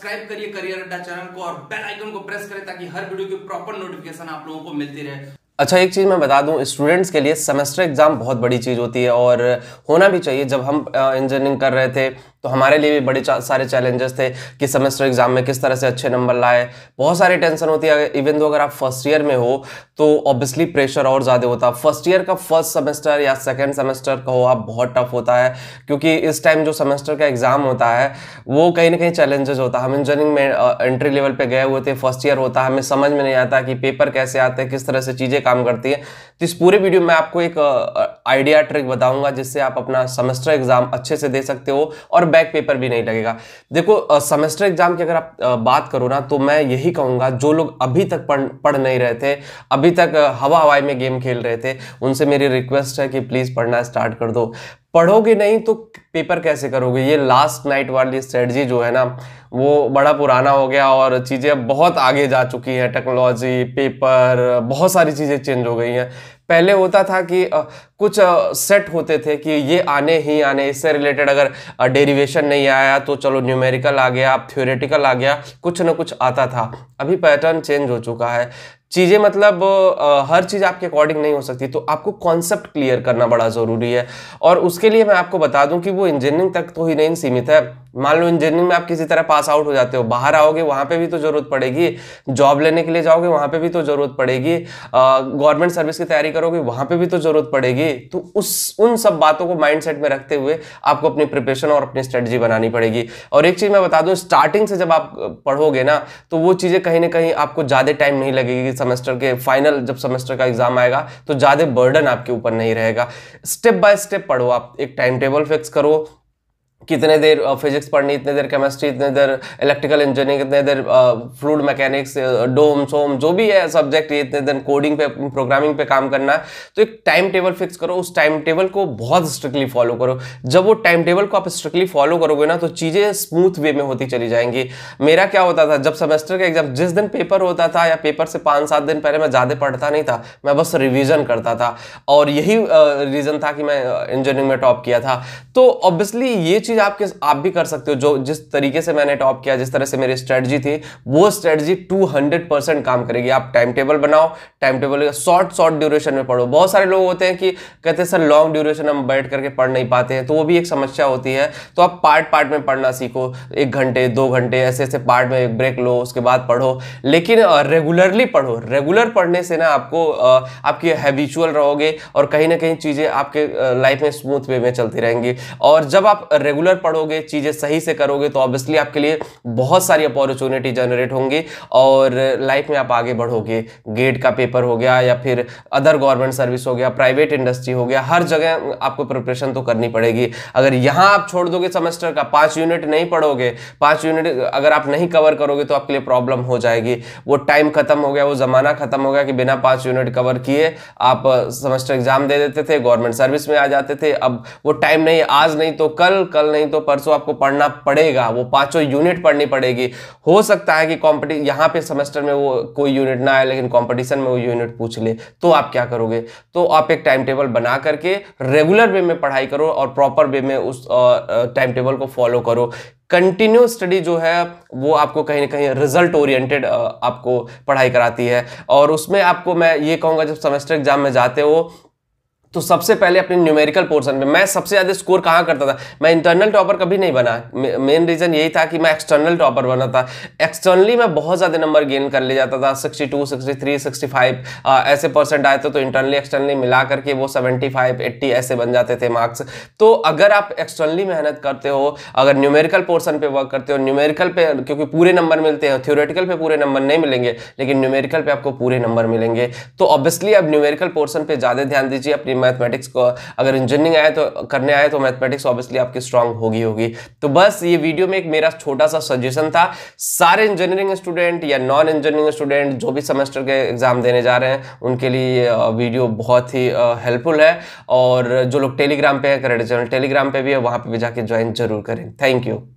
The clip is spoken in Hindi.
सब्सक्राइब करिए करियर अड्डा चैनल को और बेल आइकन को प्रेस करें ताकि हर वीडियो की प्रॉपर नोटिफिकेशन आप लोगों को मिलती रहे अच्छा एक चीज़ मैं बता दूं स्टूडेंट्स के लिए सेमेस्टर एग्ज़ाम बहुत बड़ी चीज़ होती है और होना भी चाहिए जब हम इंजीनियरिंग कर रहे थे तो हमारे लिए भी बड़े सारे चैलेंजेस थे कि सेमेस्टर एग्जाम में किस तरह से अच्छे नंबर लाए बहुत सारी टेंशन होती है इवन दो अगर आप फर्स्ट ईयर में हो तो ऑब्वियसली प्रेशर और ज़्यादा होता है फर्स्ट ईयर का फर्स्ट सेमेस्टर या सेकेंड सेमेस्टर कहो आप बहुत टफ होता है क्योंकि इस टाइम जो सेमेस्टर का एग्ज़ाम होता है वो कहीं ना कहीं चैलेंजेस होता है हम इंजीनियरिंग में एंट्री लेवल पर गए हुए थे फर्स्ट ईयर होता है हमें समझ में नहीं आता कि पेपर कैसे आते हैं किस तरह से चीज़ें काम करती हैं तो इस पूरे वीडियो में आपको एक आइडिया ट्रिक बताऊंगा जिससे आप अपना सेमेस्टर एग्जाम अच्छे से दे सकते हो और बैक पेपर भी नहीं लगेगा देखो सेमेस्टर एग्जाम की अगर आप बात करो ना तो मैं यही कहूँगा जो लोग अभी तक पढ़ पढ़ नहीं रहे थे अभी तक हवा हवाई में गेम खेल रहे थे उनसे मेरी रिक्वेस्ट है कि प्लीज़ पढ़ना स्टार्ट कर दो पढ़ोगे नहीं तो पेपर कैसे करोगे ये लास्ट नाइट वाली स्ट्रेटजी जो है ना वो बड़ा पुराना हो गया और चीज़ें अब बहुत आगे जा चुकी हैं टेक्नोलॉजी पेपर बहुत सारी चीज़ें चेंज हो गई हैं पहले होता था कि कुछ सेट होते थे कि ये आने ही आने इससे रिलेटेड अगर डेरिवेशन नहीं आया तो चलो न्यूमेरिकल आ गया थ्योरेटिकल आ गया कुछ ना कुछ आता था अभी पैटर्न चेंज हो चुका है चीज़ें मतलब हर चीज़ आपके अकॉर्डिंग नहीं हो सकती तो आपको कॉन्सेप्ट क्लियर करना बड़ा ज़रूरी है और उसके लिए मैं आपको बता दूं कि वो इंजीनियरिंग तक तो ही नहीं सीमित है मान लो इंजीनियरिंग में आप किसी तरह पास आउट हो जाते हो बाहर आओगे वहां पे भी तो ज़रूरत पड़ेगी जॉब लेने के लिए जाओगे वहां पे भी तो ज़रूरत पड़ेगी गवर्नमेंट सर्विस की तैयारी करोगे वहाँ पे भी तो ज़रूरत पड़ेगी तो उस उन सब बातों को माइंडसेट में रखते हुए आपको अपनी प्रिपरेशन और अपनी स्ट्रेटजी बनानी पड़ेगी और एक चीज़ मैं बता दूँ स्टार्टिंग से जब आप पढ़ोगे ना तो वो चीज़ें कहीं ना कहीं आपको ज़्यादा टाइम नहीं लगेगी सेमेस्टर के फाइनल जब सेमेस्टर का एग्ज़ाम आएगा तो ज़्यादा बर्डन आपके ऊपर नहीं रहेगा स्टेप बाय स्टेप पढ़ो आप एक टाइम टेबल फिक्स करो कितने देर फिजिक्स पढ़नी इतने देर केमिस्ट्री इतने देर इलेक्ट्रिकल इंजीनियरिंग इतने देर फ्लूड मैकेनिक्स डोम सोम जो भी है सब्जेक्ट ये इतने दिन कोडिंग पे प्रोग्रामिंग पे काम करना है तो एक टाइम टेबल फिक्स करो उस टाइम टेबल को बहुत स्ट्रिक्टली फॉलो करो जब वो टाइम टेबल को आप स्ट्रिक्टली फॉलो करोगे ना तो चीज़ें स्मूथ वे में होती चली जाएंगी मेरा क्या होता था जब सेमेस्टर का एग्जाम जिस दिन पेपर होता था या पेपर से पाँच सात दिन पहले मैं ज़्यादा पढ़ता नहीं था मैं बस रिविज़न करता था और यही रीज़न था कि मैं इंजीनियरिंग में टॉप किया था तो ऑब्वियसली ये चीज आपके आप भी कर सकते हो जो जिस तरीके से मैंने टॉप किया जिस तरह से मेरी स्ट्रेटजी थी वो स्ट्रेटजी 200 परसेंट काम करेगी आप टाइम टेबल बनाओ time table short short duration में पढ़ो बहुत सारे लोग होते हैं कि कहते हैं सर लॉन्ग ड्यूरेशन हम बैठ करके पढ़ नहीं पाते हैं तो वो भी एक समस्या होती है तो आप पार्ट पार्ट में पढ़ना सीखो एक घंटे दो घंटे ऐसे ऐसे पार्ट में एक ब्रेक लो उसके बाद पढ़ो लेकिन रेगुलरली पढ़ो रेगुलर पढ़ने से ना आपको आपकी हैबिचुअल रहोगे और कहीं ना कहीं चीज़ें आपके लाइफ में स्मूथ वे में चलती रहेंगी और जब आप रेगुलर रेगुलर पढ़ोगे चीज़ें सही से करोगे तो ऑब्वियसली आपके लिए बहुत सारी अपॉर्चुनिटी जनरेट होंगी और लाइफ में आप आगे बढ़ोगे गेट का पेपर हो गया या फिर अदर गवर्नमेंट सर्विस हो गया प्राइवेट इंडस्ट्री हो गया हर जगह आपको प्रिपरेशन तो करनी पड़ेगी अगर यहाँ आप छोड़ दोगे सेमेस्टर का पाँच यूनिट नहीं पढ़ोगे पाँच यूनिट अगर आप नहीं कवर करोगे तो आपके लिए प्रॉब्लम हो जाएगी वो टाइम खत्म हो गया वो ज़माना खत्म हो गया कि बिना पाँच यूनिट कवर किए आप सेमेस्टर एग्जाम दे देते थे गवर्नमेंट सर्विस में आ जाते थे अब वो टाइम नहीं आज नहीं तो कल कल नहीं तो परसों आपको पढ़ना पड़ेगा वो पांचों यूनिट पढ़नी पड़ेगी हो सकता है कि कॉम्पिटि यहाँ पे सेमेस्टर में वो कोई यूनिट ना आए लेकिन कॉम्पिटिशन में वो यूनिट पूछ ले तो आप क्या करोगे तो आप एक टाइम टेबल बना करके रेगुलर वे में पढ़ाई करो और प्रॉपर वे में उस टाइम टेबल को फॉलो करो कंटिन्यू स्टडी जो है वो आपको कहीं ना कहीं रिजल्ट ओरिएंटेड आपको पढ़ाई कराती है और उसमें आपको मैं ये कहूँगा जब सेमेस्टर एग्जाम में जाते हो तो सबसे पहले अपने न्यूमेरिकल पोर्शन में मैं सबसे ज़्यादा स्कोर कहाँ करता था मैं इंटरनल टॉपर कभी नहीं बना मेन रीज़न यही था कि मैं एक्सटर्नल टॉपर बना था एक्सटर्नली मैं बहुत ज़्यादा नंबर गेन कर ले जाता था 62, 63, 65 आ, ऐसे परसेंट आए थे तो इंटरनली तो एक्सटर्नली मिला करके वो 75, 80 ऐसे बन जाते थे मार्क्स तो अगर आप एक्सटर्नली मेहनत करते हो अगर न्यूमेरिकल पोर्सन पर वर्क करते हो न्यूमेरिकल पर क्योंकि पूरे नंबर मिलते हैं थ्योरेटिकल पे पूरे नंबर नहीं मिलेंगे लेकिन न्यूमेरिकल पर आपको पूरे नंबर मिलेंगे तो ऑब्वियसली आप न्यूमेरिकल पोर्सन पर ज़्यादा ध्यान दीजिए अपनी मैथमेटिक्स को अगर इंजीनियरिंग आए तो करने आए तो मैथमेटिक्स ऑब्वियसली आपकी स्ट्रांग होगी होगी तो बस ये वीडियो में एक मेरा छोटा सा सजेशन था सारे इंजीनियरिंग स्टूडेंट या नॉन इंजीनियरिंग स्टूडेंट जो भी सेमेस्टर के एग्ज़ाम देने जा रहे हैं उनके लिए वीडियो बहुत ही हेल्पफुल है और जो लोग टेलीग्राम पे है करेडिट चैनल टेलीग्राम पे भी है वहां पे भी जाके ज्वाइन जरूर करें थैंक यू